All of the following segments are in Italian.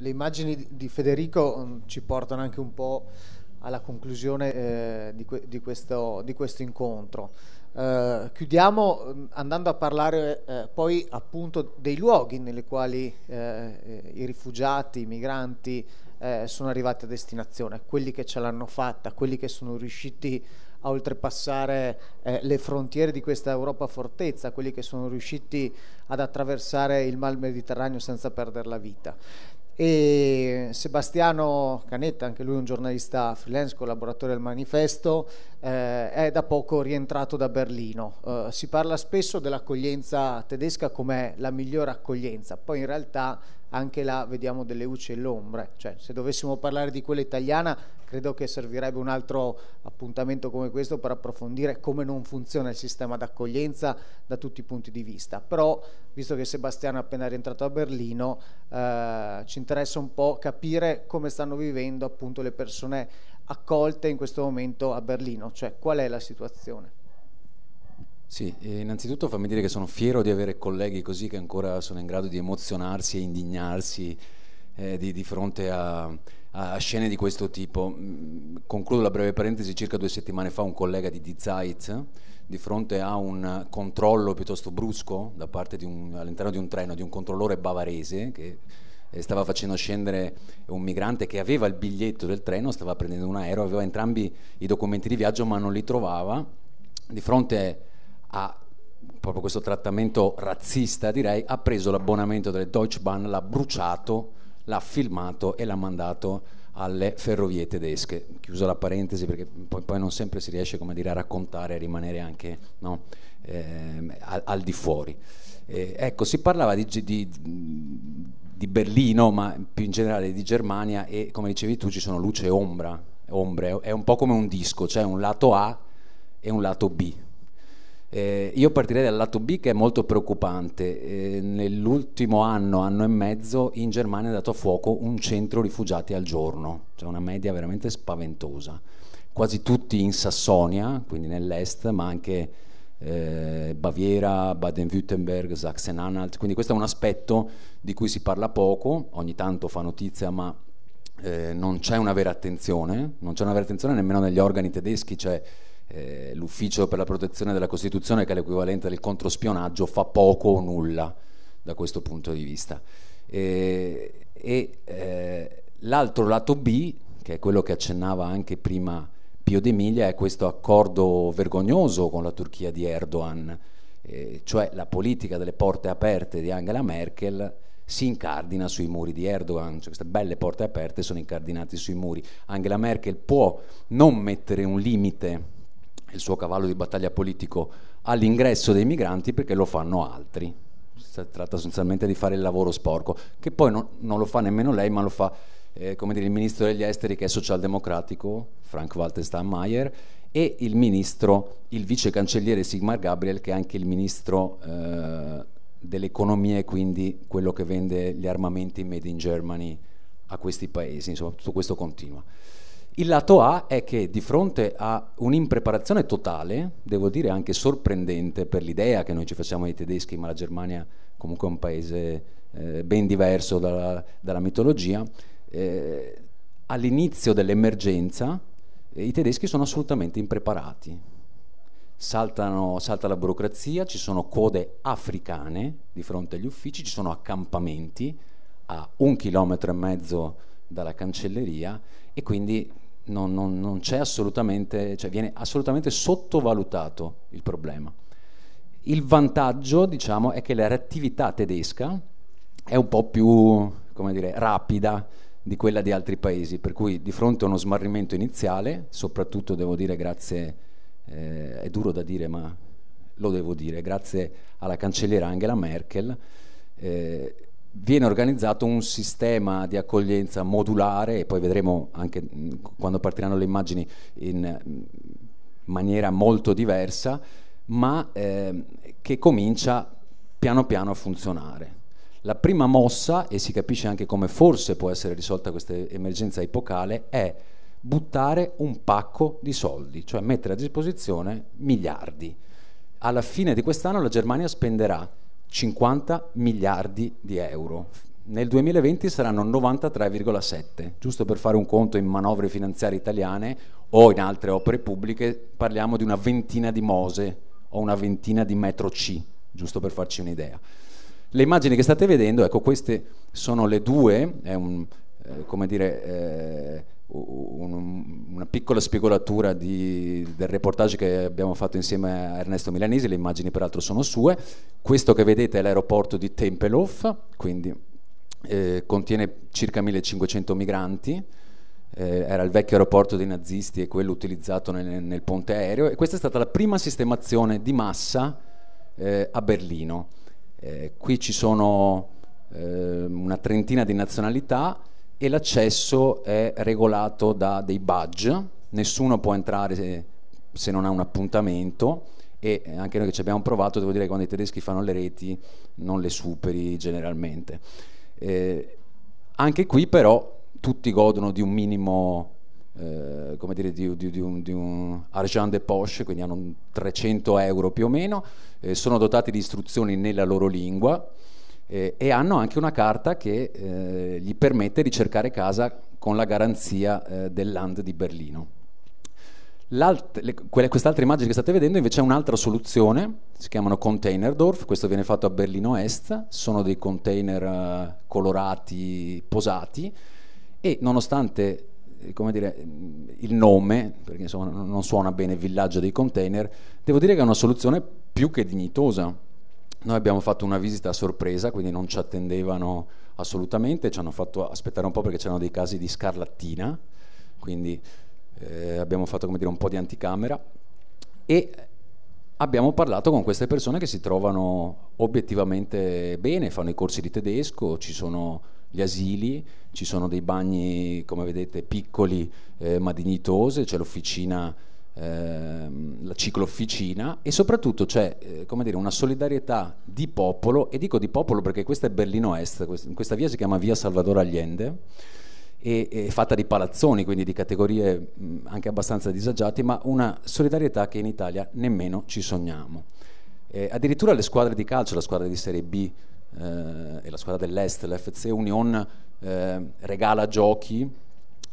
le immagini di Federico mm, ci portano anche un po' alla conclusione eh, di, que di, questo, di, questo, incontro. Eh, chiudiamo mm, andando a parlare eh, poi appunto dei luoghi nelle quali eh, eh, i rifugiati, i migranti eh, sono arrivati a destinazione, quelli che ce l'hanno fatta, quelli che sono riusciti a oltrepassare le frontiere di questa Europa fortezza, quelli che sono riusciti ad attraversare il Mar Mediterraneo senza perdere la vita e Sebastiano Canetta, anche lui un giornalista freelance, collaboratore del manifesto, eh, è da poco rientrato da Berlino. Eh, si parla spesso dell'accoglienza tedesca come la migliore accoglienza, poi in realtà anche là vediamo delle luci e l'ombre, cioè se dovessimo parlare di quella italiana credo che servirebbe un altro appuntamento come questo per approfondire come non funziona il sistema d'accoglienza da tutti i punti di vista, però visto che Sebastiano è appena rientrato a Berlino eh, ci interessa un po' capire come stanno vivendo appunto le persone accolte in questo momento a Berlino, cioè qual è la situazione? Sì, eh, innanzitutto fammi dire che sono fiero di avere colleghi così che ancora sono in grado di emozionarsi e indignarsi eh, di, di, fronte a, a, scene di questo tipo. Mm, concludo la breve parentesi, circa due settimane fa un collega di Die Zeit, di fronte a un controllo piuttosto brusco un, all'interno di un treno di un controllore bavarese che stava facendo scendere un migrante che aveva il biglietto del treno, stava prendendo un aereo, aveva entrambi i documenti di viaggio ma non li trovava. Di fronte a proprio questo trattamento razzista, direi, ha preso l'abbonamento delle Deutsche Bahn, l'ha bruciato, l'ha filmato e l'ha mandato alle ferrovie tedesche. Chiuso la parentesi perché poi, poi non sempre si riesce dire, a raccontare e rimanere anche no, eh, al, al, di fuori. Eh, ecco, si parlava di, di, di Berlino, ma più in generale di Germania, e come dicevi tu ci sono luce e ombra, ombre, è un po' come un disco, c'è cioè un lato A e un lato B. Eh, io partirei dal lato B che è molto preoccupante. Eh, nell'ultimo anno, anno e mezzo, in Germania è dato a fuoco un centro rifugiati al giorno, cioè una media veramente spaventosa. Quasi tutti in Sassonia, quindi nell'est, ma anche eh, Baviera, Baden-Württemberg, Sachsen-Anhalt, quindi questo è un aspetto di cui si parla poco, ogni tanto fa notizia ma eh, non c'è una vera attenzione, non c'è una vera attenzione nemmeno negli organi tedeschi, cioè eh, l'ufficio per la protezione della Costituzione che è l'equivalente del controspionaggio fa poco o nulla da questo punto di vista. E, eh, l'altro lato B, che è quello che accennava anche prima Pio De Miglia è questo accordo vergognoso con la Turchia di Erdogan, eh, cioè la politica delle porte aperte di Angela Merkel si incardina sui muri di Erdogan, cioè queste belle porte aperte sono incardinate sui muri. Angela Merkel può non mettere un limite, il suo cavallo di battaglia politico, all'ingresso dei migranti perché lo fanno altri. Si tratta sostanzialmente di fare il lavoro sporco, che poi non, non lo fa nemmeno lei, ma lo fa eh, dire, il ministro degli esteri che è socialdemocratico, Frank-Walter Steinmeier, e il ministro, il vice cancelliere Sigmar Gabriel, che è anche il ministro eh, dell'economia e quindi quello che vende gli armamenti made in Germany a questi paesi. Insomma, tutto questo continua. Il lato A è che di fronte a un'impreparazione totale, devo dire anche sorprendente per l'idea che noi ci facciamo dei tedeschi, ma la Germania comunque è un paese eh, ben diverso dalla, dalla mitologia, eh, all'inizio dell'emergenza eh, i tedeschi sono assolutamente impreparati. Saltano, salta la burocrazia, ci sono code africane di fronte agli uffici, ci sono accampamenti a un chilometro e mezzo dalla cancelleria e quindi non, non, non c'è assolutamente, cioè viene assolutamente sottovalutato il problema. Il vantaggio, diciamo, è che la reattività tedesca è un po' più, come dire, rapida di quella di altri paesi, per cui di fronte a uno smarrimento iniziale, soprattutto devo dire grazie, eh, è duro da dire ma lo devo dire, grazie alla cancelliera Angela Merkel, eh, viene organizzato un sistema di accoglienza modulare e poi vedremo anche mh, mm, quando partiranno le immagini in mh, mm, maniera molto diversa, ma eh, che comincia piano piano a funzionare. La prima mossa, e si capisce anche come forse può essere risolta questa emergenza epocale, è buttare un pacco di soldi, cioè mettere a disposizione miliardi. Alla fine di quest'anno la Germania spenderà 50 miliardi di euro. Nel 2020 saranno 93,7, giusto per fare un conto in manovre finanziarie italiane o in altre opere pubbliche, parliamo di una ventina di mose o una ventina di metro C, giusto per farci un'idea. Le immagini che state vedendo, ecco, queste sono le due, è un, eh, come dire, eh, un, una piccola spigolatura di, del reportage che abbiamo fatto insieme a Ernesto Milanesi, le immagini peraltro sono sue. Questo che vedete è l'aeroporto di Tempelhof, quindi eh, contiene circa 1500 migranti, eh, era il vecchio aeroporto dei nazisti e quello utilizzato nel, nel ponte aereo e questa è stata la prima sistemazione di massa eh, a Berlino. Eh, qui ci sono eh, una trentina di nazionalità e l'accesso è regolato da dei badge, nessuno può entrare se, se non ha un appuntamento e anche noi che ci abbiamo provato, devo dire che quando i tedeschi fanno le reti non le superi generalmente. Eh, anche qui però tutti godono di un minimo eh, come dire, di, di, di, un, di, un, argent de poche, quindi hanno 300 euro più o meno, eh, sono dotati di istruzioni nella loro lingua eh, e hanno anche una carta che eh, gli permette di cercare casa con la garanzia eh, del Land di Berlino. Le, quelle, quest'altra immagine che state vedendo invece è un'altra soluzione, si chiamano Containerdorf, questo viene fatto a Berlino Est, sono dei container colorati, posati e nonostante eh, come dire, mm, il nome, perché insomma non suona bene villaggio dei container, devo dire che è una soluzione più che dignitosa. Noi abbiamo fatto una visita a sorpresa, quindi non ci attendevano assolutamente, ci hanno fatto aspettare un po' perché c'erano dei casi di scarlattina, quindi eh, abbiamo fatto come dire, un po' di anticamera e abbiamo parlato con queste persone che si trovano obiettivamente bene, fanno i corsi di tedesco, ci sono gli asili, ci sono dei bagni, come vedete, piccoli eh, ma dignitosi, c'è l'officina, ehm, la ciclofficina e soprattutto c'è eh, dire, una solidarietà di popolo, e dico di popolo perché questa è Berlino Est, questa via si chiama Via Salvador Allende, e, e fatta di palazzoni, quindi di categorie anche abbastanza disagiate, ma una solidarietà che in Italia nemmeno ci sogniamo. Eh, addirittura le squadre di calcio, la squadra di Serie B eh, e la squadra dell'Est, l'FC Union, eh, regala giochi,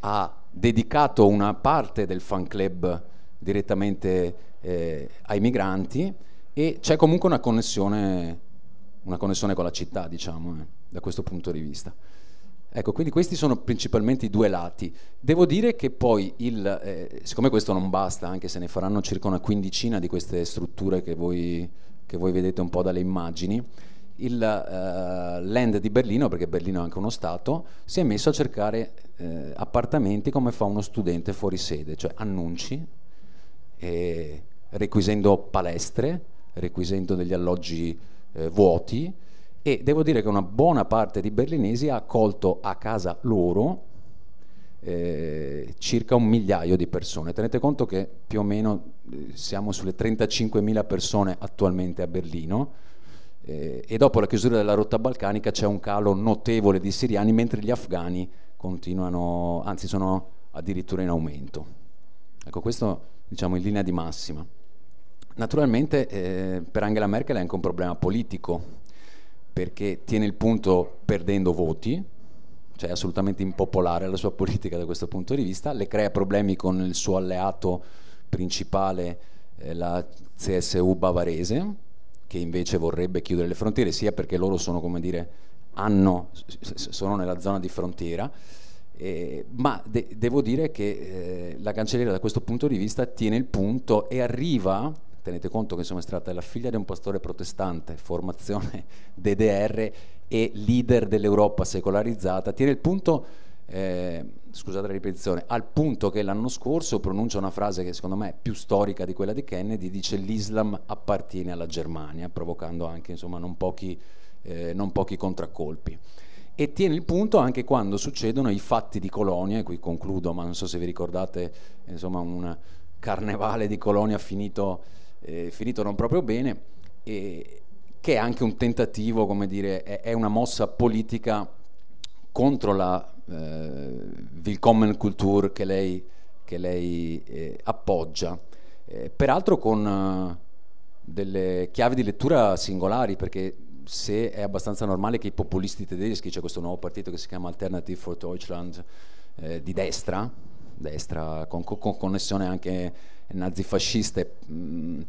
ha dedicato una parte del fan club direttamente eh, ai migranti e c'è comunque una connessione, una connessione, con la città, diciamo, eh, da questo punto di vista. Ecco, quindi questi sono principalmente i due lati. Devo dire che poi, il, eh, siccome questo non basta, anche se ne faranno circa una quindicina di queste strutture che voi, che voi vedete un po' dalle immagini, il eh, land di Berlino, perché Berlino è anche uno Stato, si è messo a cercare eh, appartamenti come fa uno studente fuori sede, cioè annunci, eh, requisendo palestre, requisendo degli alloggi eh, vuoti e devo dire che una buona parte di berlinesi ha accolto a casa loro eh, circa un migliaio di persone. Tenete conto che più o meno eh, siamo sulle 35.000 persone attualmente a Berlino, eh, e dopo la chiusura della rotta balcanica c'è un calo notevole di siriani, mentre gli afghani continuano, anzi sono addirittura in aumento. Ecco, questo diciamo in linea di massima. Naturalmente eh, per Angela Merkel è anche un problema politico, perché tiene il punto perdendo voti, cioè è assolutamente impopolare la sua politica da questo punto di vista, le crea problemi con il suo alleato principale, eh, la CSU bavarese, che invece vorrebbe chiudere le frontiere, sia perché loro sono, come dire, hanno, sono nella zona di frontiera, eh, ma de devo dire che eh, la cancelliera da questo punto di vista tiene il punto e arriva, tenete conto che insomma è stata la figlia di un pastore protestante, formazione DDR e leader dell'Europa secolarizzata, tiene il punto eh, scusate la ripetizione, al punto che l'anno scorso pronuncia una frase che secondo me è più storica di quella di Kennedy, dice l'Islam appartiene alla Germania, provocando anche insomma, non, pochi, eh, non pochi contraccolpi. E tiene il punto anche quando succedono i fatti di Colonia, e qui concludo, ma non so se vi ricordate, insomma, un carnevale di Colonia finito, eh, finito non proprio bene, che è anche un tentativo, come dire, è, è una mossa politica contro la eh, Willkommen Kultur che lei, che lei eh, appoggia, eh, peraltro con eh, delle chiavi di lettura singolari, perché se è abbastanza normale che i populisti tedeschi, c'è questo nuovo partito che si chiama Alternative for Deutschland, eh, di destra, destra con, con, connessione anche nazifascista, mh, mm,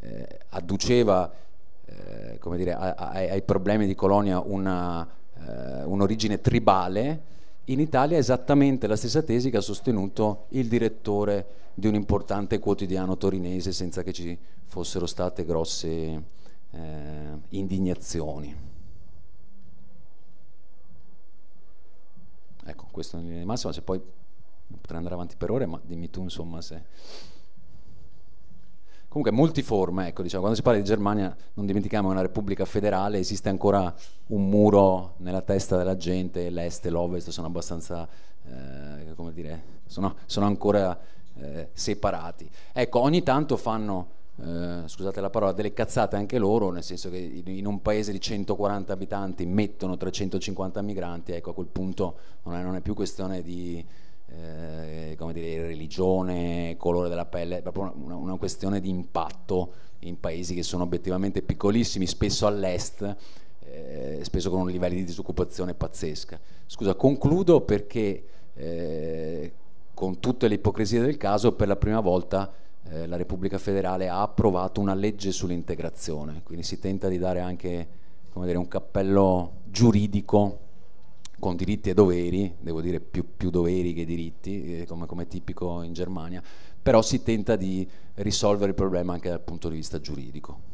eh, adduceva dire, a, a, ai problemi di Colonia una eh, un'origine tribale, in Italia è esattamente la stessa tesi che ha sostenuto il direttore di un importante quotidiano torinese senza che ci fossero state grosse eh, indignazioni. Ecco, questo in linea di massima, se poi potrei andare avanti per ore, ma dimmi tu insomma se comunque multiforme, ecco, diciamo, quando si parla di Germania non dimentichiamo che è una repubblica federale, esiste ancora un muro nella testa della gente, l'est e l'ovest sono abbastanza, eh, come dire, sono, sono ancora eh, separati. Ecco, ogni tanto fanno, eh, scusate la parola, delle cazzate anche loro, nel senso che in un paese di 140 abitanti mettono 350 migranti, ecco, a quel punto non è, non è più questione di eh, come dire, religione, colore della pelle, è proprio una, una, questione di impatto in paesi che sono obiettivamente piccolissimi, spesso all'est, eh, spesso con livelli di disoccupazione pazzesca. Scusa, concludo perché eh, con tutte le ipocrisie del caso, per la prima volta eh, la Repubblica federale ha approvato una legge sull'integrazione, quindi si tenta di dare anche dire, un cappello giuridico con diritti e doveri, devo dire più, più doveri che diritti, eh, come, come, tipico in Germania, però si tenta di risolvere il problema anche dal punto di vista giuridico.